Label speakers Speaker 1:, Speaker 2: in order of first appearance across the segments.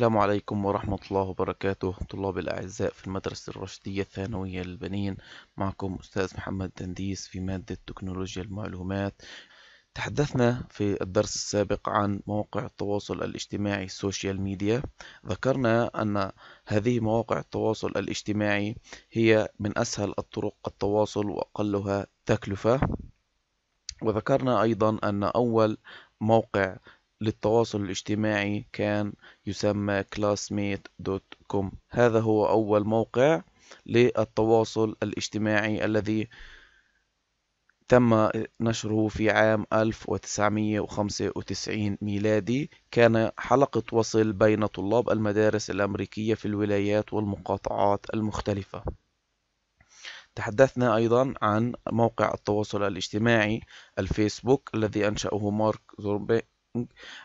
Speaker 1: السلام عليكم ورحمة الله وبركاته طلاب الأعزاء في المدرسة الرشدية الثانوية للبنين معكم أستاذ محمد دنديس في مادة تكنولوجيا المعلومات تحدثنا في الدرس السابق عن مواقع التواصل الاجتماعي السوشيال ميديا ذكرنا أن هذه مواقع التواصل الاجتماعي هي من أسهل الطرق التواصل وأقلها تكلفة وذكرنا أيضا أن أول موقع للتواصل الاجتماعي كان يسمى classmate.com هذا هو أول موقع للتواصل الاجتماعي الذي تم نشره في عام 1995 ميلادي كان حلقة وصل بين طلاب المدارس الأمريكية في الولايات والمقاطعات المختلفة تحدثنا أيضا عن موقع التواصل الاجتماعي الفيسبوك الذي أنشأه مارك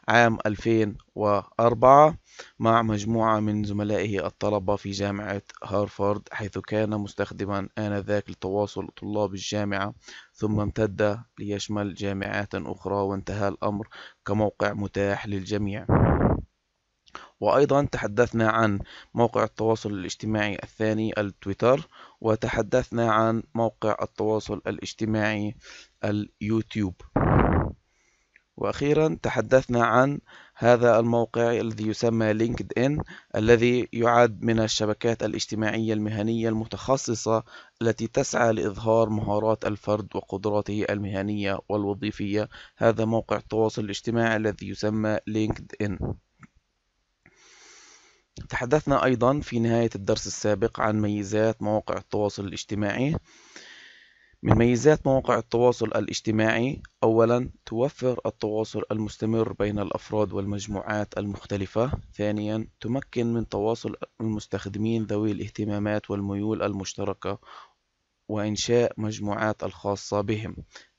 Speaker 1: عام 2004 مع مجموعة من زملائه الطلبة في جامعة هارفارد حيث كان مستخدما آنذاك لتواصل طلاب الجامعة ثم امتد ليشمل جامعات أخرى وانتهى الأمر كموقع متاح للجميع وأيضا تحدثنا عن موقع التواصل الاجتماعي الثاني التويتر وتحدثنا عن موقع التواصل الاجتماعي اليوتيوب وأخيرا تحدثنا عن هذا الموقع الذي يسمى لينكد إن الذي يعد من الشبكات الاجتماعية المهنية المتخصصة التي تسعى لإظهار مهارات الفرد وقدراته المهنية والوظيفية هذا موقع التواصل الاجتماعي الذي يسمى لينكد إن تحدثنا أيضا في نهاية الدرس السابق عن ميزات مواقع التواصل الاجتماعي من ميزات مواقع التواصل الاجتماعي أولا توفر التواصل المستمر بين الأفراد والمجموعات المختلفة ثانيا تمكن من تواصل المستخدمين ذوي الاهتمامات والميول المشتركة وإنشاء مجموعات الخاصة بهم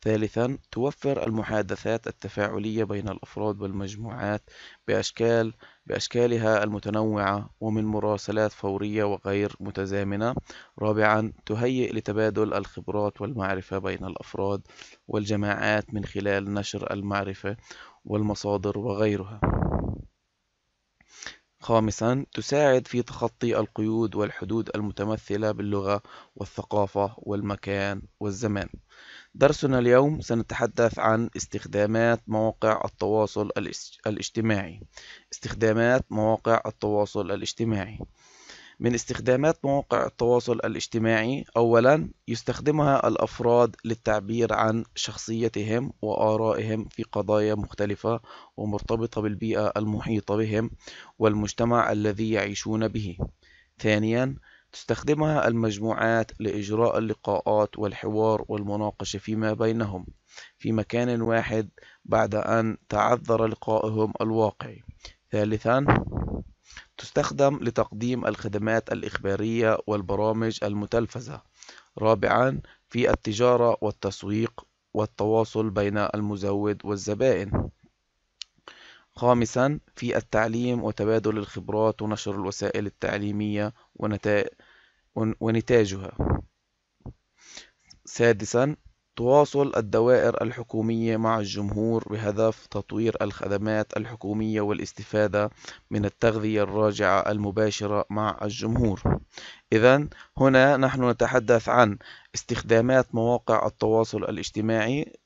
Speaker 1: ثالثا توفر المحادثات التفاعلية بين الأفراد والمجموعات بأشكال بأشكالها المتنوعة ومن مراسلات فورية وغير متزامنة رابعا تهيئ لتبادل الخبرات والمعرفة بين الأفراد والجماعات من خلال نشر المعرفة والمصادر وغيرها خامسا تساعد في تخطي القيود والحدود المتمثلة باللغة والثقافة والمكان والزمان درسنا اليوم سنتحدث عن استخدامات مواقع التواصل الاجتماعي استخدامات مواقع التواصل الاجتماعي من استخدامات مواقع التواصل الاجتماعي أولا يستخدمها الأفراد للتعبير عن شخصيتهم وآرائهم في قضايا مختلفة ومرتبطة بالبيئة المحيطة بهم والمجتمع الذي يعيشون به ثانيا تستخدمها المجموعات لإجراء اللقاءات والحوار والمناقشة فيما بينهم في مكان واحد بعد أن تعذر لقائهم الواقعي. ثالثاً، تستخدم لتقديم الخدمات الإخبارية والبرامج المتلفزة. رابعاً، في التجارة والتسويق والتواصل بين المزود والزبائن. خامسا في التعليم وتبادل الخبرات ونشر الوسائل التعليمية ونتاجها سادسا تواصل الدوائر الحكومية مع الجمهور بهدف تطوير الخدمات الحكومية والاستفادة من التغذية الراجعة المباشرة مع الجمهور إذا هنا نحن نتحدث عن استخدامات مواقع التواصل الاجتماعي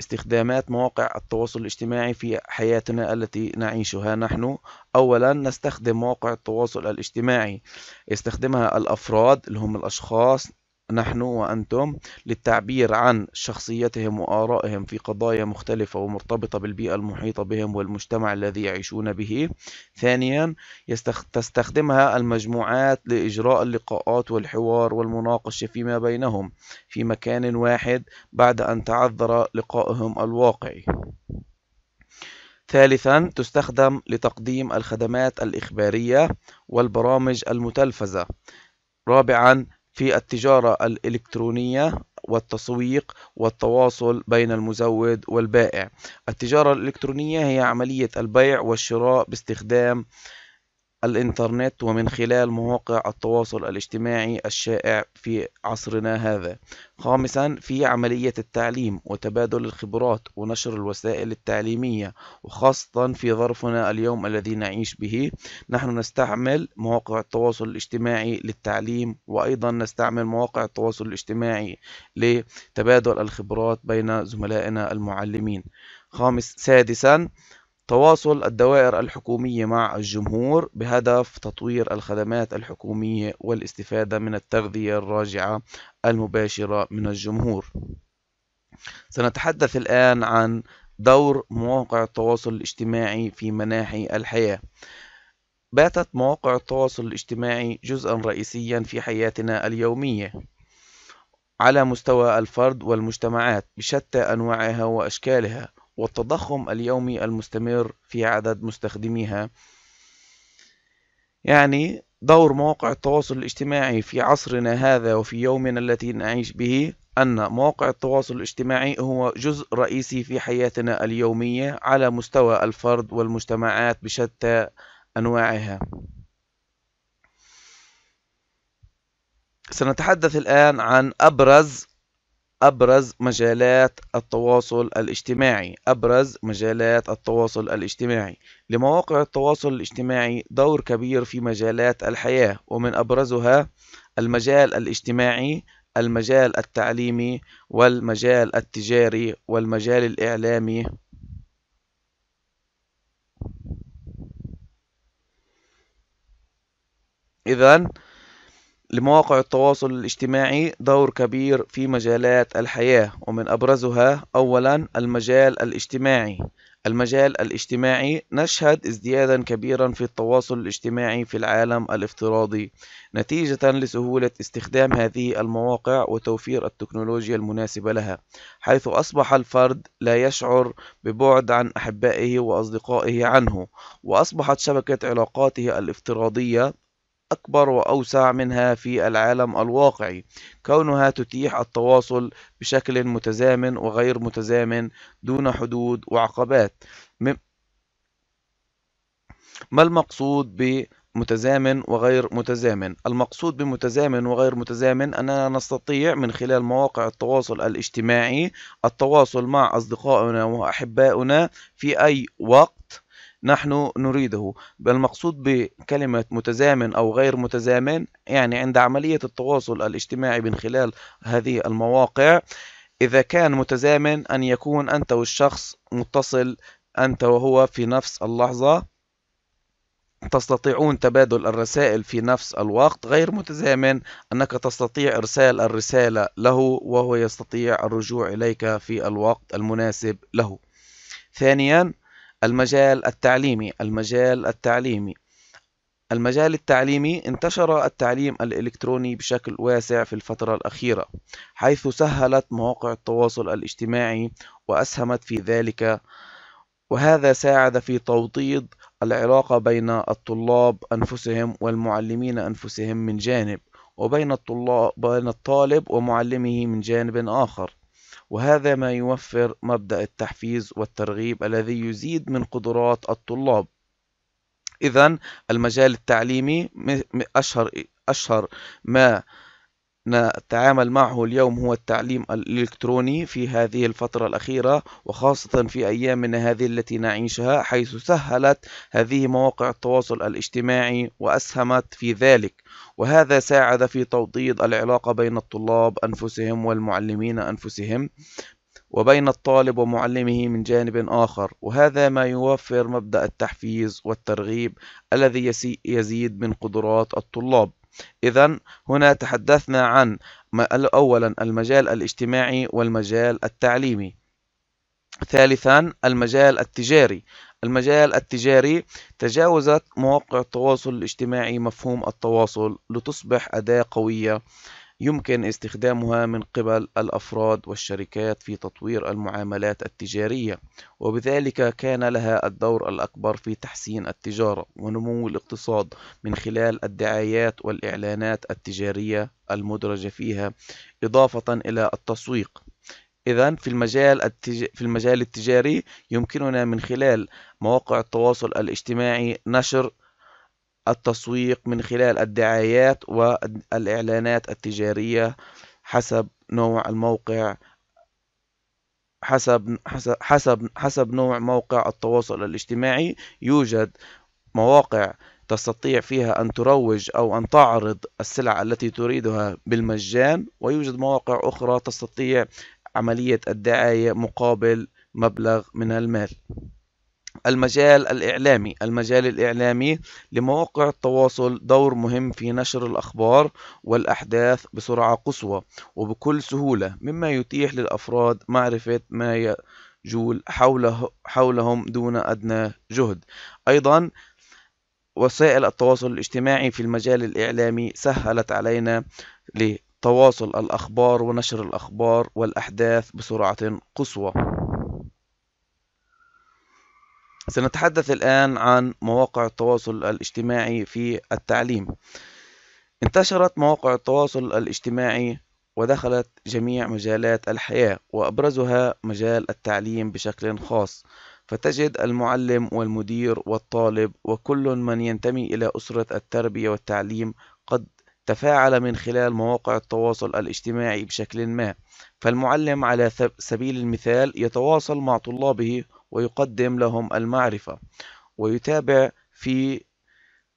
Speaker 1: استخدامات مواقع التواصل الاجتماعي في حياتنا التي نعيشها نحن أولا نستخدم مواقع التواصل الاجتماعي يستخدمها الأفراد اللي هم الأشخاص نحن وأنتم للتعبير عن شخصيتهم وآرائهم في قضايا مختلفة ومرتبطة بالبيئة المحيطة بهم والمجتمع الذي يعيشون به ثانيا تستخدمها المجموعات لإجراء اللقاءات والحوار والمناقشة فيما بينهم في مكان واحد بعد أن تعذر لقائهم الواقعي ثالثا تستخدم لتقديم الخدمات الإخبارية والبرامج المتلفزة رابعا في التجارة الإلكترونية والتسويق والتواصل بين المزود والبائع التجارة الإلكترونية هي عملية البيع والشراء باستخدام الإنترنت ومن خلال مواقع التواصل الاجتماعي الشائع في عصرنا هذا. خامسًا في عملية التعليم وتبادل الخبرات ونشر الوسائل التعليمية وخاصة في ظرفنا اليوم الذي نعيش به نحن نستعمل مواقع التواصل الاجتماعي للتعليم وأيضا نستعمل مواقع التواصل الاجتماعي لتبادل الخبرات بين زملائنا المعلمين. خامس سادسًا تواصل الدوائر الحكومية مع الجمهور بهدف تطوير الخدمات الحكومية والاستفادة من التغذية الراجعة المباشرة من الجمهور. سنتحدث الآن عن دور مواقع التواصل الاجتماعي في مناحي الحياة. باتت مواقع التواصل الاجتماعي جزءا رئيسيا في حياتنا اليومية على مستوى الفرد والمجتمعات بشتى أنواعها وأشكالها والتضخم اليومي المستمر في عدد مستخدميها يعني دور مواقع التواصل الاجتماعي في عصرنا هذا وفي يومنا التي نعيش به أن مواقع التواصل الاجتماعي هو جزء رئيسي في حياتنا اليومية على مستوى الفرد والمجتمعات بشتى أنواعها سنتحدث الآن عن أبرز أبرز مجالات التواصل الاجتماعي أبرز مجالات التواصل الاجتماعي لمواقع التواصل الاجتماعي دور كبير في مجالات الحياة ومن أبرزها المجال الاجتماعي المجال التعليمي والمجال التجاري والمجال الإعلامي إذا لمواقع التواصل الاجتماعي دور كبير في مجالات الحياة ومن أبرزها أولا المجال الاجتماعي المجال الاجتماعي نشهد ازديادا كبيرا في التواصل الاجتماعي في العالم الافتراضي نتيجة لسهولة استخدام هذه المواقع وتوفير التكنولوجيا المناسبة لها حيث أصبح الفرد لا يشعر ببعد عن أحبائه وأصدقائه عنه وأصبحت شبكة علاقاته الافتراضية أكبر وأوسع منها في العالم الواقعي كونها تتيح التواصل بشكل متزامن وغير متزامن دون حدود وعقبات ما المقصود ب متزامن وغير متزامن المقصود بمتزامن وغير متزامن أننا نستطيع من خلال مواقع التواصل الاجتماعي التواصل مع أصدقائنا وأحبائنا في أي وقت نحن نريده بالمقصود بكلمة متزامن أو غير متزامن يعني عند عملية التواصل الاجتماعي من خلال هذه المواقع إذا كان متزامن أن يكون أنت والشخص متصل أنت وهو في نفس اللحظة تستطيعون تبادل الرسائل في نفس الوقت غير متزامن أنك تستطيع إرسال الرسالة له وهو يستطيع الرجوع إليك في الوقت المناسب له ثانياً المجال التعليمي المجال التعليمي المجال التعليمي انتشر التعليم الإلكتروني بشكل واسع في الفترة الأخيرة حيث سهلت مواقع التواصل الاجتماعي وأسهمت في ذلك وهذا ساعد في توطيد العلاقة بين الطلاب أنفسهم والمعلمين أنفسهم من جانب وبين الطلاب بين الطالب ومعلمه من جانب آخر وهذا ما يوفر مبدأ التحفيز والترغيب الذي يزيد من قدرات الطلاب إذا المجال التعليمي أشهر أشهر ما نتعامل معه اليوم هو التعليم الإلكتروني في هذه الفترة الأخيرة وخاصة في أيامنا هذه التي نعيشها حيث سهلت هذه مواقع التواصل الاجتماعي وأسهمت في ذلك وهذا ساعد في توطيد العلاقة بين الطلاب أنفسهم والمعلمين أنفسهم وبين الطالب ومعلمه من جانب آخر وهذا ما يوفر مبدأ التحفيز والترغيب الذي يزيد من قدرات الطلاب إذا هنا تحدثنا عن أولا المجال الاجتماعي والمجال التعليمي ثالثا المجال التجاري المجال التجاري تجاوزت مواقع التواصل الاجتماعي مفهوم التواصل لتصبح أداة قوية يمكن استخدامها من قبل الأفراد والشركات في تطوير المعاملات التجارية وبذلك كان لها الدور الأكبر في تحسين التجارة ونمو الاقتصاد من خلال الدعايات والإعلانات التجارية المدرجة فيها إضافة إلى التسويق إذا في المجال التج... في المجال التجاري يمكننا من خلال مواقع التواصل الاجتماعي نشر التسويق من خلال الدعايات والإعلانات التجارية حسب نوع الموقع حسب حسب حسب, حسب نوع موقع التواصل الاجتماعي يوجد مواقع تستطيع فيها أن تروج أو أن تعرض السلع التي تريدها بالمجان ويوجد مواقع أخرى تستطيع عملية الدعاية مقابل مبلغ من المال المجال الإعلامي المجال الإعلامي لمواقع التواصل دور مهم في نشر الأخبار والأحداث بسرعة قصوى وبكل سهولة مما يتيح للأفراد معرفة ما يجول حوله حولهم دون أدنى جهد أيضا وسائل التواصل الاجتماعي في المجال الإعلامي سهلت علينا لتواصل الأخبار ونشر الأخبار والأحداث بسرعة قصوى سنتحدث الآن عن مواقع التواصل الاجتماعي في التعليم انتشرت مواقع التواصل الاجتماعي ودخلت جميع مجالات الحياة وأبرزها مجال التعليم بشكل خاص فتجد المعلم والمدير والطالب وكل من ينتمي إلى أسرة التربية والتعليم قد تفاعل من خلال مواقع التواصل الاجتماعي بشكل ما فالمعلم على سبيل المثال يتواصل مع طلابه ويقدم لهم المعرفة ويتابع في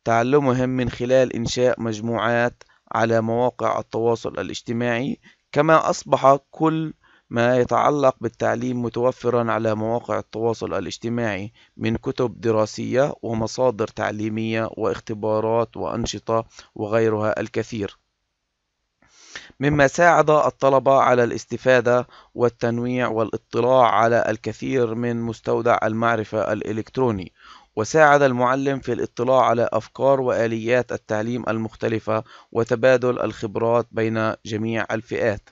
Speaker 1: تعلمهم من خلال إنشاء مجموعات على مواقع التواصل الاجتماعي كما أصبح كل ما يتعلق بالتعليم متوفرا على مواقع التواصل الاجتماعي من كتب دراسية ومصادر تعليمية واختبارات وأنشطة وغيرها الكثير مما ساعد الطلبة على الاستفادة والتنويع والاطلاع على الكثير من مستودع المعرفة الإلكتروني وساعد المعلم في الاطلاع على أفكار وآليات التعليم المختلفة وتبادل الخبرات بين جميع الفئات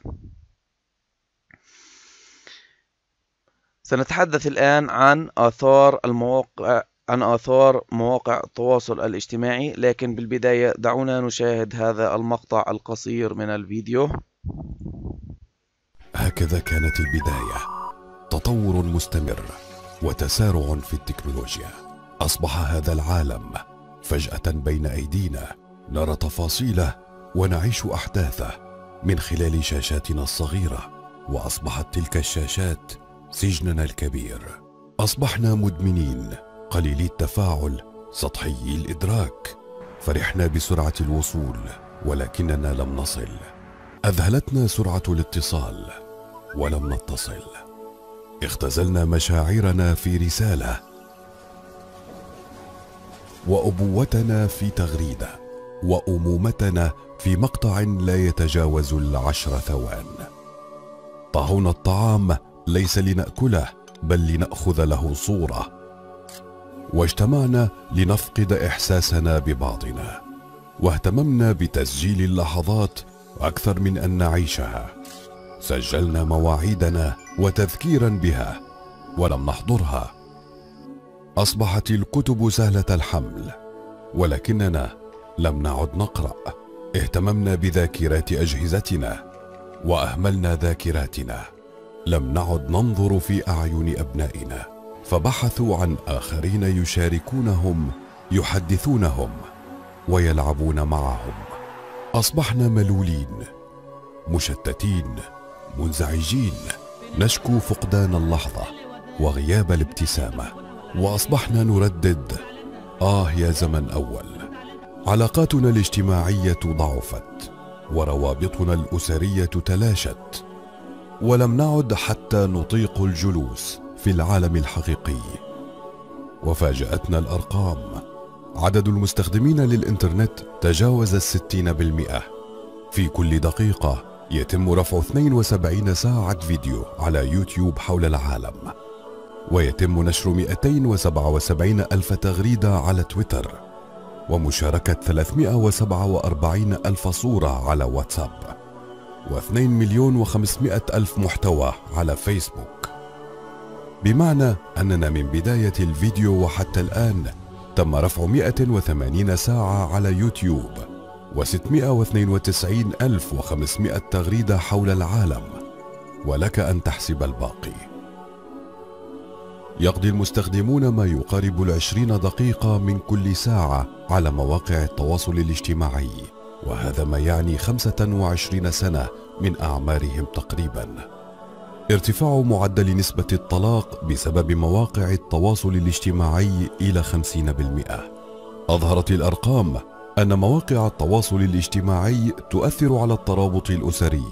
Speaker 1: سنتحدث الآن عن آثار المواقع عن آثار مواقع التواصل الاجتماعي لكن بالبداية دعونا نشاهد هذا المقطع القصير من الفيديو
Speaker 2: هكذا كانت البداية تطور مستمر وتسارع في التكنولوجيا أصبح هذا العالم فجأة بين أيدينا نرى تفاصيله ونعيش أحداثه من خلال شاشاتنا الصغيرة وأصبحت تلك الشاشات سجننا الكبير أصبحنا مدمنين قليلي التفاعل سطحيي الادراك فرحنا بسرعه الوصول ولكننا لم نصل اذهلتنا سرعه الاتصال ولم نتصل اختزلنا مشاعرنا في رساله وابوتنا في تغريده وامومتنا في مقطع لا يتجاوز العشر ثوان طهونا الطعام ليس لناكله بل لناخذ له صوره واجتمعنا لنفقد احساسنا ببعضنا واهتممنا بتسجيل اللحظات اكثر من ان نعيشها سجلنا مواعيدنا وتذكيرا بها ولم نحضرها اصبحت الكتب سهله الحمل ولكننا لم نعد نقرا اهتممنا بذاكرات اجهزتنا واهملنا ذاكراتنا لم نعد ننظر في اعين ابنائنا فبحثوا عن اخرين يشاركونهم يحدثونهم ويلعبون معهم اصبحنا ملولين مشتتين منزعجين نشكو فقدان اللحظه وغياب الابتسامه واصبحنا نردد اه يا زمن اول علاقاتنا الاجتماعيه ضعفت وروابطنا الاسريه تلاشت ولم نعد حتى نطيق الجلوس في العالم الحقيقي وفاجأتنا الأرقام عدد المستخدمين للإنترنت تجاوز الستين بالمئة في كل دقيقة يتم رفع 72 ساعة فيديو على يوتيوب حول العالم ويتم نشر 277 ألف تغريدة على تويتر ومشاركة 347 ألف صورة على واتساب و2 مليون و500 ألف محتوى على فيسبوك بمعنى أننا من بداية الفيديو وحتى الآن تم رفع 180 ساعة على يوتيوب و692500 تغريدة حول العالم ولك أن تحسب الباقي يقضي المستخدمون ما يقارب العشرين دقيقة من كل ساعة على مواقع التواصل الاجتماعي وهذا ما يعني 25 سنة من أعمارهم تقريباً ارتفاع معدل نسبة الطلاق بسبب مواقع التواصل الاجتماعي إلى 50% أظهرت الأرقام أن مواقع التواصل الاجتماعي تؤثر على الترابط الأسري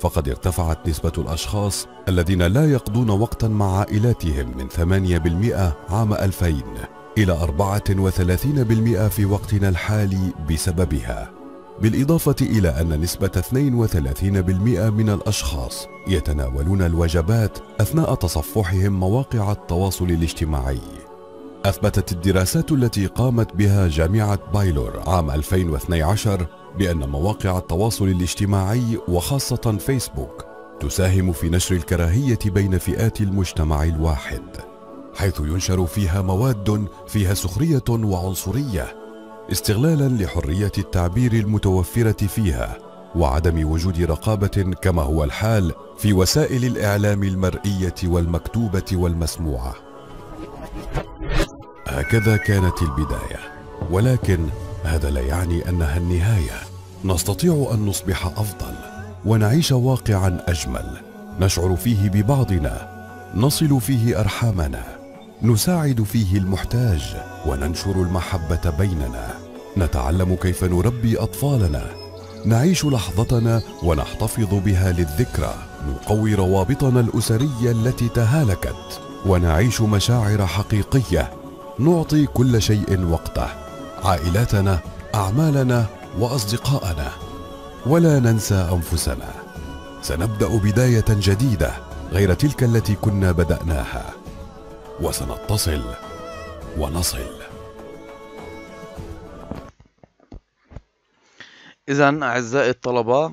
Speaker 2: فقد ارتفعت نسبة الأشخاص الذين لا يقضون وقتا مع عائلاتهم من 8% عام 2000 إلى 34% في وقتنا الحالي بسببها بالإضافة إلى أن نسبة 32% من الأشخاص يتناولون الوجبات أثناء تصفحهم مواقع التواصل الاجتماعي أثبتت الدراسات التي قامت بها جامعة بايلور عام 2012 بأن مواقع التواصل الاجتماعي وخاصة فيسبوك تساهم في نشر الكراهية بين فئات المجتمع الواحد حيث ينشر فيها مواد فيها سخرية وعنصرية استغلالا لحريه التعبير المتوفره فيها وعدم وجود رقابه كما هو الحال في وسائل الاعلام المرئيه والمكتوبه والمسموعه هكذا كانت البدايه ولكن هذا لا يعني انها النهايه نستطيع ان نصبح افضل ونعيش واقعا اجمل نشعر فيه ببعضنا نصل فيه ارحامنا نساعد فيه المحتاج وننشر المحبه بيننا نتعلم كيف نربي اطفالنا نعيش لحظتنا ونحتفظ بها للذكرى نقوي روابطنا الاسريه التي تهالكت ونعيش مشاعر حقيقيه نعطي كل شيء وقته عائلاتنا اعمالنا واصدقاءنا ولا ننسى انفسنا سنبدا بدايه جديده غير تلك التي كنا بداناها وسنتصل ونصل
Speaker 1: إذا أعزائي الطلبة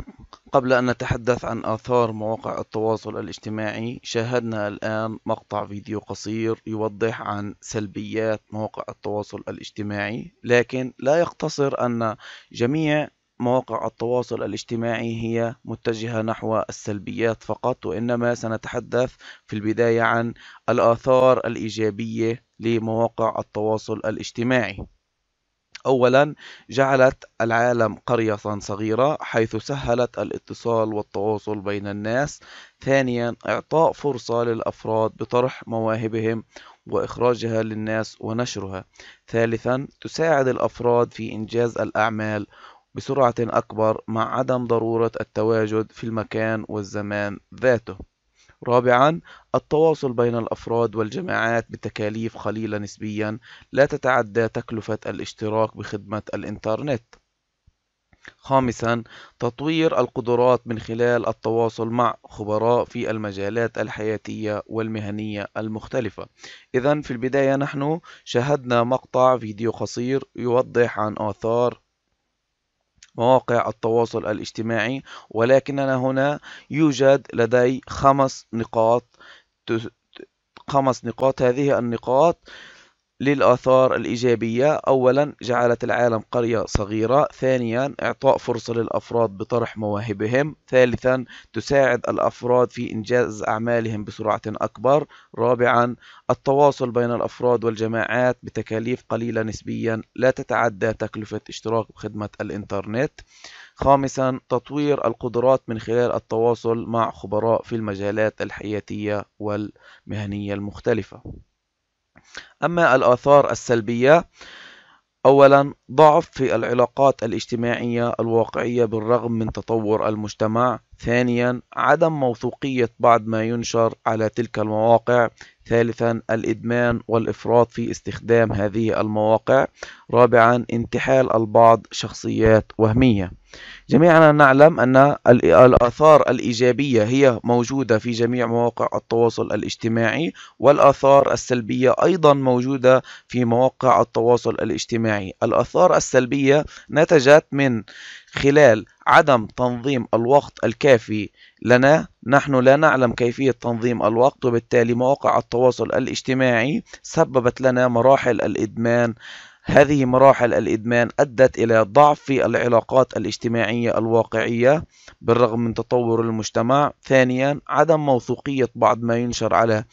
Speaker 1: قبل أن نتحدث عن آثار مواقع التواصل الاجتماعي شاهدنا الآن مقطع فيديو قصير يوضح عن سلبيات مواقع التواصل الاجتماعي لكن لا يقتصر أن جميع مواقع التواصل الاجتماعي هي متجهة نحو السلبيات فقط وإنما سنتحدث في البداية عن الآثار الإيجابية لمواقع التواصل الاجتماعي أولا جعلت العالم قرية صغيرة حيث سهلت الاتصال والتواصل بين الناس ثانيا إعطاء فرصة للأفراد بطرح مواهبهم وإخراجها للناس ونشرها ثالثا تساعد الأفراد في إنجاز الأعمال بسرعة أكبر مع عدم ضرورة التواجد في المكان والزمان ذاته رابعا التواصل بين الأفراد والجماعات بتكاليف قليلة نسبيا لا تتعدى تكلفة الاشتراك بخدمة الإنترنت خامسا تطوير القدرات من خلال التواصل مع خبراء في المجالات الحياتية والمهنية المختلفة إذا في البداية نحن شاهدنا مقطع فيديو قصير يوضح عن آثار مواقع التواصل الاجتماعي ولكننا هنا يوجد لدي خمس نقاط خمس نقاط هذه النقاط للآثار الإيجابية أولا جعلت العالم قرية صغيرة ثانيا إعطاء فرصة للأفراد بطرح مواهبهم ثالثا تساعد الأفراد في إنجاز أعمالهم بسرعة أكبر رابعا التواصل بين الأفراد والجماعات بتكاليف قليلة نسبيا لا تتعدى تكلفة اشتراك بخدمة الإنترنت خامسا تطوير القدرات من خلال التواصل مع خبراء في المجالات الحياتية والمهنية المختلفة أما الآثار السلبية أولا ضعف في العلاقات الاجتماعية الواقعية بالرغم من تطور المجتمع ثانيا عدم موثوقية بعض ما ينشر على تلك المواقع ثالثا الإدمان والإفراط في استخدام هذه المواقع رابعا انتحال البعض شخصيات وهمية جميعنا نعلم أن الآثار الإيجابية هي موجودة في جميع مواقع التواصل الاجتماعي والآثار السلبية أيضا موجودة في مواقع التواصل الاجتماعي الآثار السلبية نتجت من خلال عدم تنظيم الوقت الكافي لنا نحن لا نعلم كيفية تنظيم الوقت وبالتالي مواقع التواصل الاجتماعي سببت لنا مراحل الإدمان هذه مراحل الإدمان أدت إلى ضعف في العلاقات الاجتماعية الواقعية بالرغم من تطور المجتمع ثانيا عدم موثوقية بعض ما ينشر على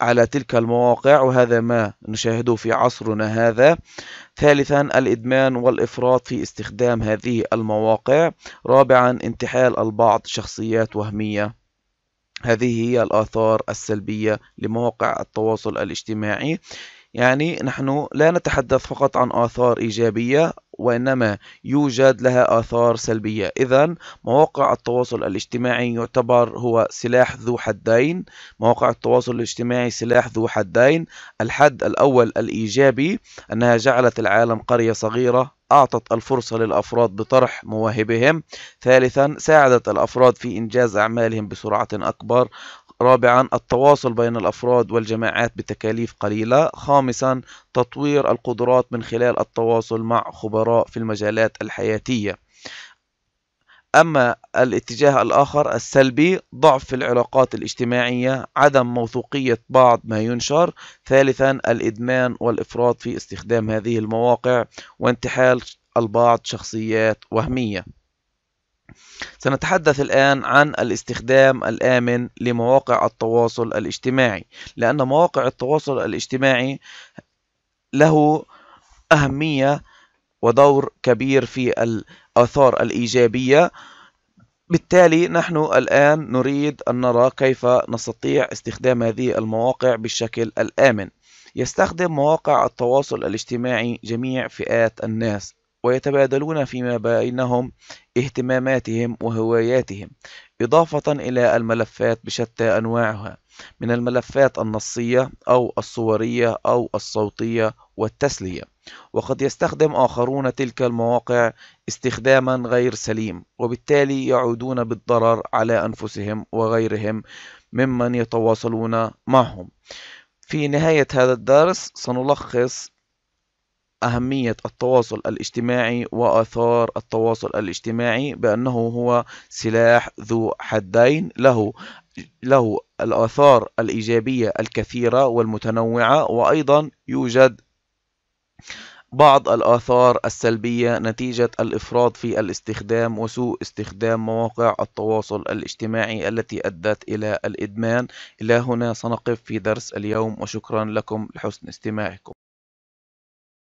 Speaker 1: على تلك المواقع وهذا ما نشاهده في عصرنا هذا ثالثا الإدمان والإفراط في استخدام هذه المواقع رابعا انتحال البعض شخصيات وهمية هذه هي الآثار السلبية لمواقع التواصل الاجتماعي يعني نحن لا نتحدث فقط عن آثار إيجابية وإنما يوجد لها آثار سلبية إذا مواقع التواصل الاجتماعي يعتبر هو سلاح ذو حدين مواقع التواصل الاجتماعي سلاح ذو حدين الحد الأول الإيجابي أنها جعلت العالم قرية صغيرة أعطت الفرصة للأفراد بطرح مواهبهم ثالثا ساعدت الأفراد في إنجاز أعمالهم بسرعة أكبر رابعا التواصل بين الأفراد والجماعات بتكاليف قليلة خامسا تطوير القدرات من خلال التواصل مع خبراء في المجالات الحياتية أما الاتجاه الآخر السلبي ضعف العلاقات الاجتماعية عدم موثوقية بعض ما ينشر ثالثا الإدمان والإفراط في استخدام هذه المواقع وانتحال البعض شخصيات وهمية سنتحدث الآن عن الاستخدام الآمن لمواقع التواصل الاجتماعي لأن مواقع التواصل الاجتماعي له أهمية ودور كبير في الآثار الإيجابية بالتالي نحن الآن نريد أن نرى كيف نستطيع استخدام هذه المواقع بالشكل الآمن يستخدم مواقع التواصل الاجتماعي جميع فئات الناس ويتبادلون فيما بينهم اهتماماتهم وهواياتهم إضافة إلى الملفات بشتى أنواعها من الملفات النصية أو الصورية أو الصوتية والتسلية وقد يستخدم آخرون تلك المواقع استخداما غير سليم وبالتالي يعودون بالضرر على أنفسهم وغيرهم ممن يتواصلون معهم في نهاية هذا الدرس سنلخص أهمية التواصل الاجتماعي وآثار التواصل الاجتماعي بأنه هو سلاح ذو حدين له له الآثار الإيجابية الكثيرة والمتنوعة وأيضا يوجد بعض الآثار السلبية نتيجة الإفراط في الاستخدام وسوء استخدام مواقع التواصل الاجتماعي التي أدت إلى الإدمان إلى هنا سنقف في درس اليوم وشكرا لكم لحسن استماعكم